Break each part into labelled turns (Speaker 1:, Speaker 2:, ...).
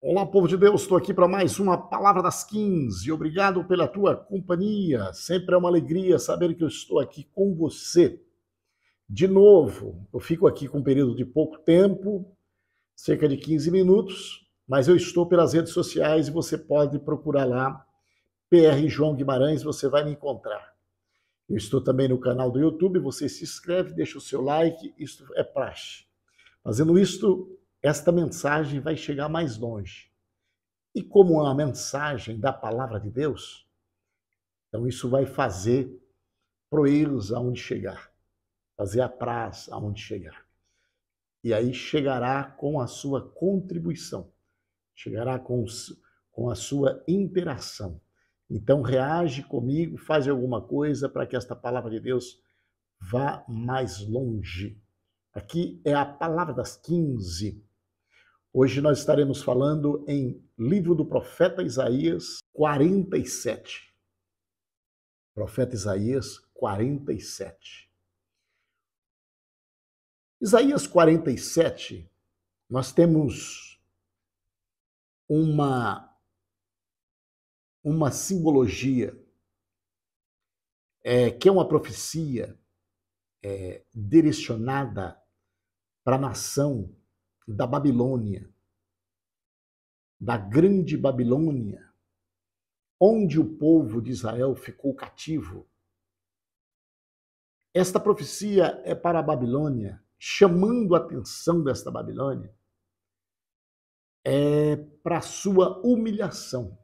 Speaker 1: Olá, povo de Deus, estou aqui para mais uma Palavra das 15. Obrigado pela tua companhia. Sempre é uma alegria saber que eu estou aqui com você. De novo, eu fico aqui com um período de pouco tempo, cerca de 15 minutos, mas eu estou pelas redes sociais e você pode procurar lá, PR João Guimarães, você vai me encontrar. Eu estou também no canal do YouTube, você se inscreve, deixa o seu like, isto é praxe. Fazendo isto, esta mensagem vai chegar mais longe. E como é uma mensagem da palavra de Deus, então isso vai fazer proeiros aonde chegar, fazer a praz aonde chegar. E aí chegará com a sua contribuição, chegará com, com a sua interação. Então, reage comigo, faz alguma coisa para que esta palavra de Deus vá mais longe. Aqui é a palavra das 15. Hoje nós estaremos falando em livro do profeta Isaías 47. Profeta Isaías 47. Isaías 47, nós temos uma uma simbologia é, que é uma profecia é, direcionada para a nação da Babilônia, da Grande Babilônia, onde o povo de Israel ficou cativo. Esta profecia é para a Babilônia, chamando a atenção desta Babilônia é eh, para sua humilhação.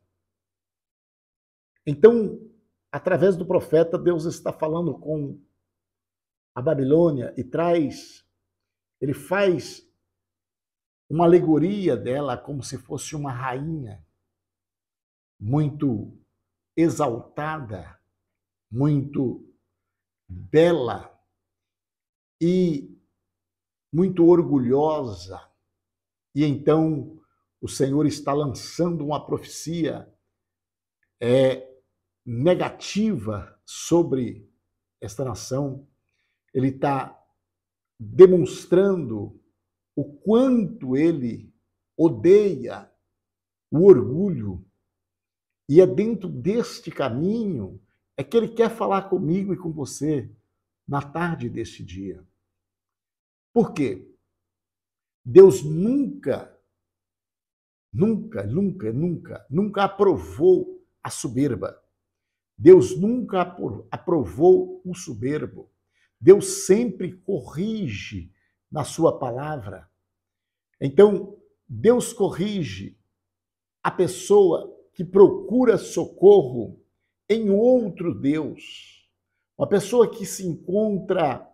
Speaker 1: Então, através do profeta, Deus está falando com a Babilônia e traz, ele faz uma alegoria dela como se fosse uma rainha muito exaltada, muito bela e muito orgulhosa. E então o Senhor está lançando uma profecia é negativa sobre esta nação, ele está demonstrando o quanto ele odeia o orgulho. E é dentro deste caminho é que ele quer falar comigo e com você na tarde deste dia. Por quê? Deus nunca, nunca, nunca, nunca, nunca aprovou a soberba. Deus nunca aprovou o soberbo. Deus sempre corrige na sua palavra. Então, Deus corrige a pessoa que procura socorro em outro Deus. Uma pessoa que se encontra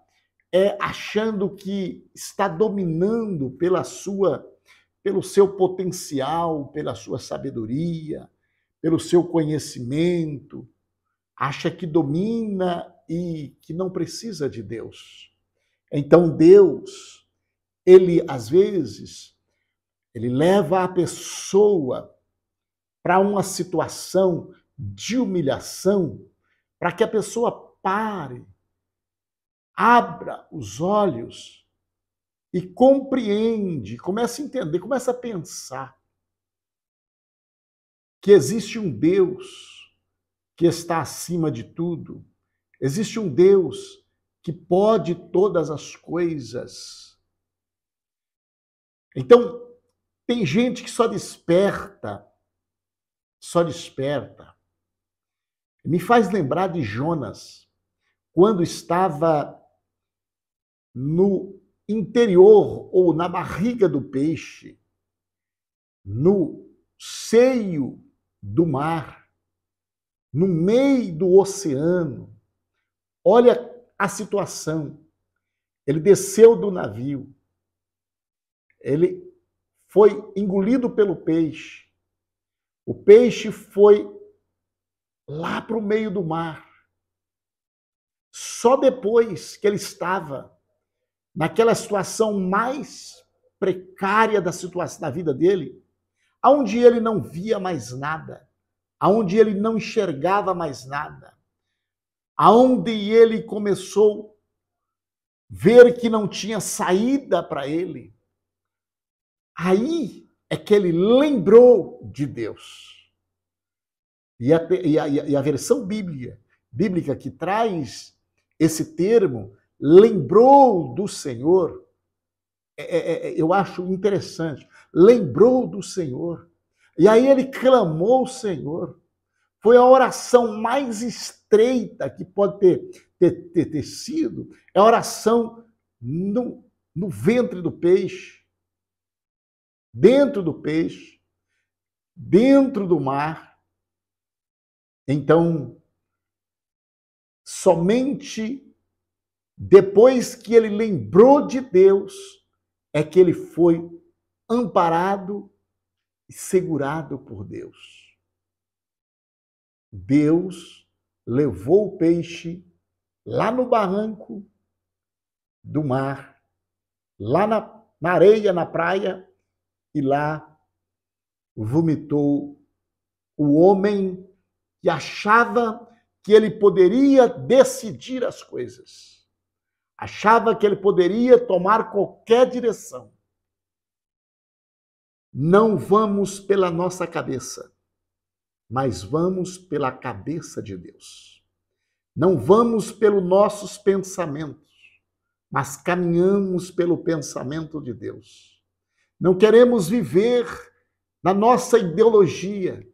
Speaker 1: é, achando que está dominando pela sua pelo seu potencial, pela sua sabedoria, pelo seu conhecimento, acha que domina e que não precisa de Deus. Então Deus, ele às vezes, ele leva a pessoa para uma situação de humilhação, para que a pessoa pare, abra os olhos e compreende, comece a entender, comece a pensar que existe um Deus que está acima de tudo. Existe um Deus que pode todas as coisas. Então, tem gente que só desperta, só desperta. Me faz lembrar de Jonas, quando estava no interior ou na barriga do peixe, no seio do mar no meio do oceano. Olha a situação. Ele desceu do navio. Ele foi engolido pelo peixe. O peixe foi lá para o meio do mar. Só depois que ele estava naquela situação mais precária da situação da vida dele, aonde ele não via mais nada, aonde ele não enxergava mais nada, aonde ele começou a ver que não tinha saída para ele. Aí é que ele lembrou de Deus. E a, e a, e a versão bíblica, bíblica que traz esse termo, lembrou do Senhor, é, é, é eu acho interessante, lembrou do Senhor. E aí ele clamou o Senhor. Foi a oração mais estreita que pode ter, ter, ter, ter sido. É a oração no, no ventre do peixe, dentro do peixe, dentro do mar. Então, somente depois que ele lembrou de Deus, é que ele foi amparado e segurado por Deus. Deus levou o peixe lá no barranco do mar, lá na, na areia, na praia, e lá vomitou o homem que achava que ele poderia decidir as coisas, achava que ele poderia tomar qualquer direção. Não vamos pela nossa cabeça, mas vamos pela cabeça de Deus. Não vamos pelos nossos pensamentos, mas caminhamos pelo pensamento de Deus. Não queremos viver na nossa ideologia,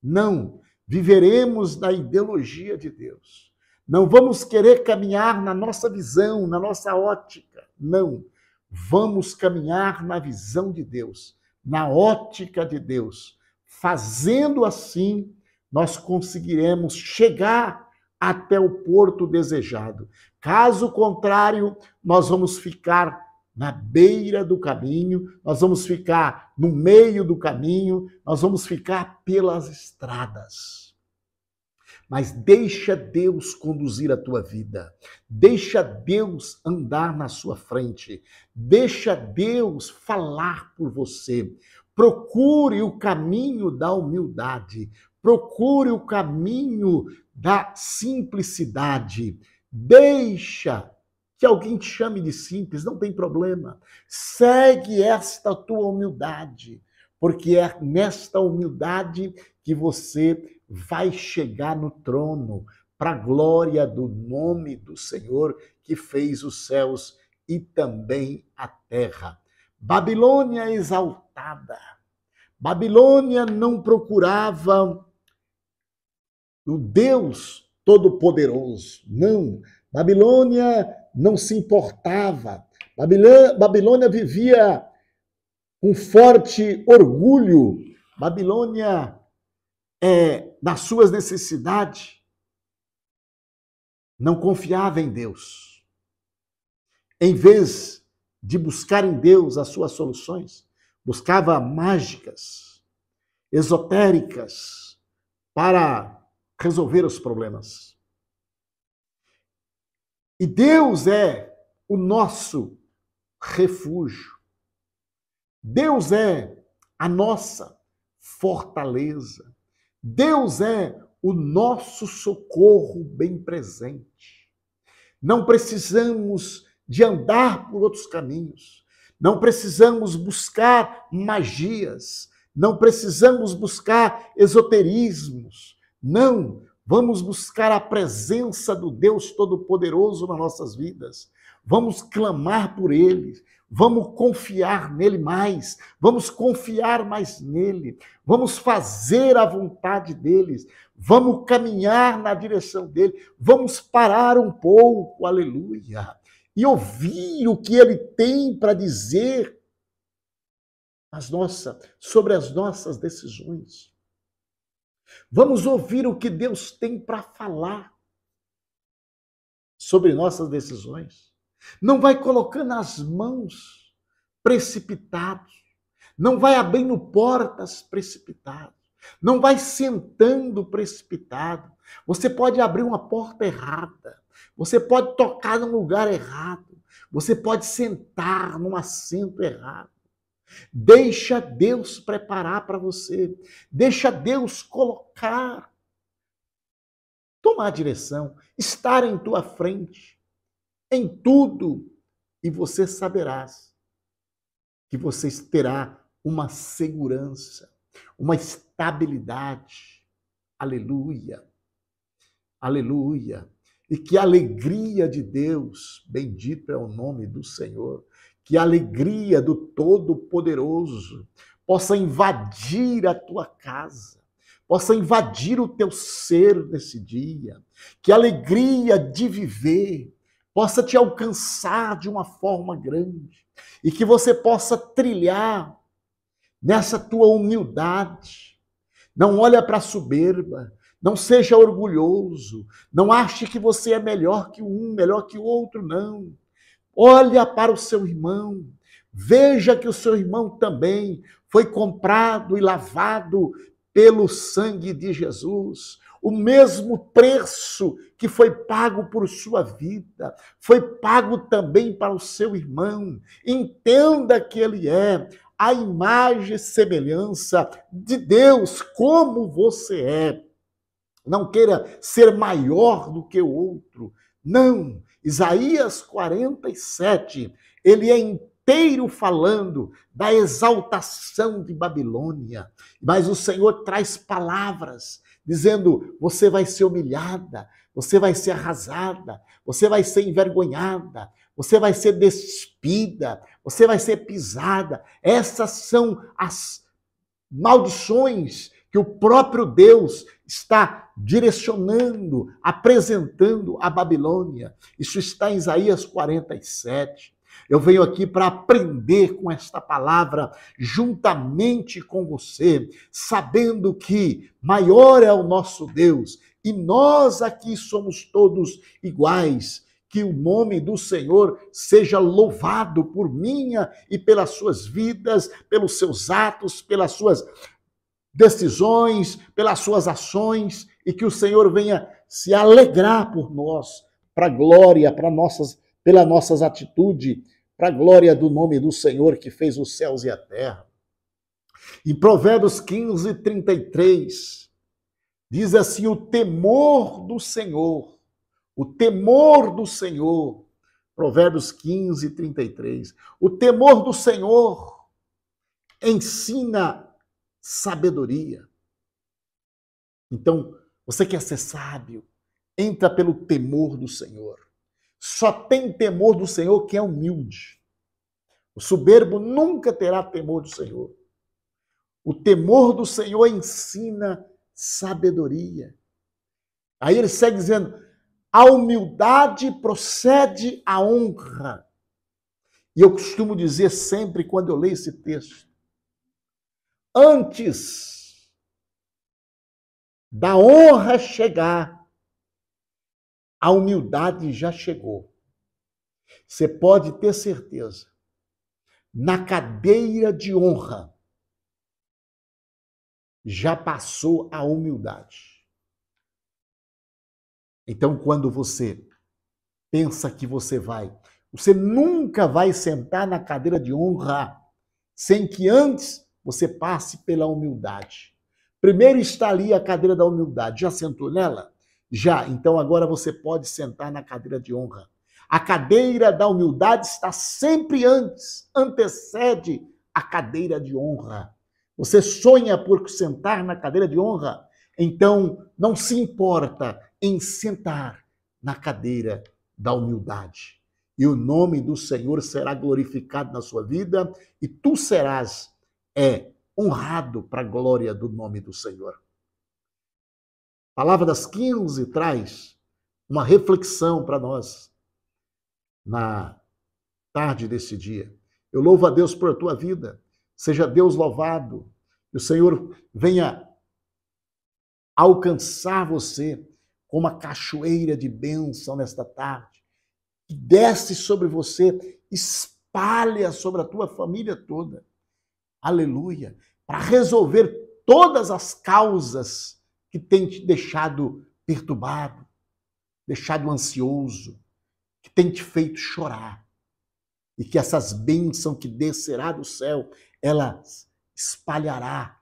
Speaker 1: não, viveremos na ideologia de Deus. Não vamos querer caminhar na nossa visão, na nossa ótica, não. Vamos caminhar na visão de Deus na ótica de Deus. Fazendo assim, nós conseguiremos chegar até o porto desejado. Caso contrário, nós vamos ficar na beira do caminho, nós vamos ficar no meio do caminho, nós vamos ficar pelas estradas. Mas deixa Deus conduzir a tua vida. Deixa Deus andar na sua frente. Deixa Deus falar por você. Procure o caminho da humildade. Procure o caminho da simplicidade. Deixa que alguém te chame de simples, não tem problema. Segue esta tua humildade, porque é nesta humildade que você vai chegar no trono, para a glória do nome do Senhor que fez os céus e também a terra. Babilônia exaltada. Babilônia não procurava o Deus Todo-Poderoso. Não. Babilônia não se importava. Babilônia vivia com forte orgulho. Babilônia é, nas suas necessidades, não confiava em Deus. Em vez de buscar em Deus as suas soluções, buscava mágicas, esotéricas, para resolver os problemas. E Deus é o nosso refúgio. Deus é a nossa fortaleza. Deus é o nosso socorro bem presente. Não precisamos de andar por outros caminhos. Não precisamos buscar magias, não precisamos buscar esoterismos. Não, vamos buscar a presença do Deus Todo-Poderoso nas nossas vidas. Vamos clamar por ele. Vamos confiar nele mais, vamos confiar mais nele, vamos fazer a vontade deles, vamos caminhar na direção dele, vamos parar um pouco, aleluia, e ouvir o que ele tem para dizer as sobre as nossas decisões. Vamos ouvir o que Deus tem para falar sobre nossas decisões. Não vai colocando as mãos precipitados. Não vai abrindo portas precipitadas. Não vai sentando precipitado. Você pode abrir uma porta errada. Você pode tocar num lugar errado. Você pode sentar num assento errado. Deixa Deus preparar para você. Deixa Deus colocar, tomar a direção, estar em tua frente em tudo, e você saberás que você terá uma segurança, uma estabilidade. Aleluia. Aleluia. E que a alegria de Deus, bendito é o nome do Senhor, que a alegria do Todo-Poderoso possa invadir a tua casa, possa invadir o teu ser nesse dia. Que alegria de viver, possa te alcançar de uma forma grande e que você possa trilhar nessa tua humildade. Não olha para a soberba, não seja orgulhoso, não ache que você é melhor que um, melhor que o outro, não. Olha para o seu irmão, veja que o seu irmão também foi comprado e lavado pelo sangue de Jesus o mesmo preço que foi pago por sua vida, foi pago também para o seu irmão. Entenda que ele é a imagem e semelhança de Deus, como você é. Não queira ser maior do que o outro. Não. Isaías 47, ele é inteiro falando da exaltação de Babilônia, mas o Senhor traz palavras dizendo: você vai ser humilhada, você vai ser arrasada, você vai ser envergonhada, você vai ser despida, você vai ser pisada. Essas são as maldições que o próprio Deus está direcionando, apresentando à Babilônia. Isso está em Isaías 47. Eu venho aqui para aprender com esta palavra juntamente com você, sabendo que maior é o nosso Deus e nós aqui somos todos iguais. Que o nome do Senhor seja louvado por minha e pelas suas vidas, pelos seus atos, pelas suas decisões, pelas suas ações, e que o Senhor venha se alegrar por nós, para glória, para nossas pelas nossas atitudes, para a glória do nome do Senhor que fez os céus e a terra. Em Provérbios 15, 33, diz assim: o temor do Senhor, o temor do Senhor, Provérbios 15, 33, o temor do Senhor ensina sabedoria. Então, você quer é ser sábio, entra pelo temor do Senhor. Só tem temor do Senhor quem é humilde. O soberbo nunca terá temor do Senhor. O temor do Senhor ensina sabedoria. Aí ele segue dizendo: a humildade procede à honra. E eu costumo dizer sempre quando eu leio esse texto: antes da honra chegar, a humildade já chegou. Você pode ter certeza. Na cadeira de honra já passou a humildade. Então, quando você pensa que você vai, você nunca vai sentar na cadeira de honra sem que antes você passe pela humildade. Primeiro está ali a cadeira da humildade. Já sentou nela? já. Então agora você pode sentar na cadeira de honra. A cadeira da humildade está sempre antes, antecede a cadeira de honra. Você sonha por sentar na cadeira de honra? Então não se importa em sentar na cadeira da humildade. E o nome do Senhor será glorificado na sua vida e tu serás é honrado para a glória do nome do Senhor palavra das 15 traz uma reflexão para nós na tarde desse dia. Eu louvo a Deus por a tua vida. Seja Deus louvado. Que o Senhor venha alcançar você com uma cachoeira de bênção nesta tarde. Que desce sobre você, espalha sobre a tua família toda. Aleluia. Para resolver todas as causas que tem te deixado perturbado, deixado ansioso, que tem te feito chorar. E que essas bênçãos que descerá do céu, elas espalhará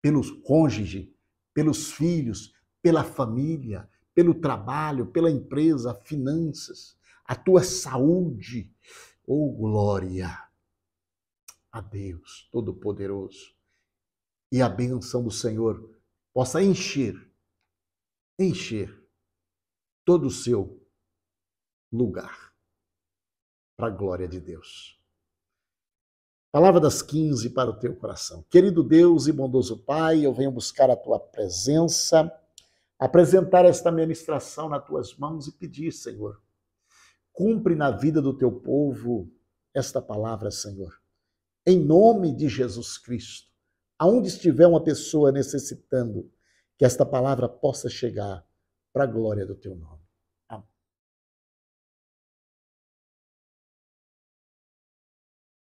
Speaker 1: pelos cônjuges, pelos filhos, pela família, pelo trabalho, pela empresa, finanças, a tua saúde. Oh, glória a Deus Todo-Poderoso. E a bênção do Senhor possa encher, encher todo o seu lugar para a glória de Deus. Palavra das 15 para o teu coração. Querido Deus e bondoso Pai, eu venho buscar a tua presença, apresentar esta ministração nas tuas mãos e pedir, Senhor, cumpre na vida do teu povo esta palavra, Senhor. Em nome de Jesus Cristo, aonde estiver uma pessoa necessitando, que esta palavra possa chegar para a glória do teu nome.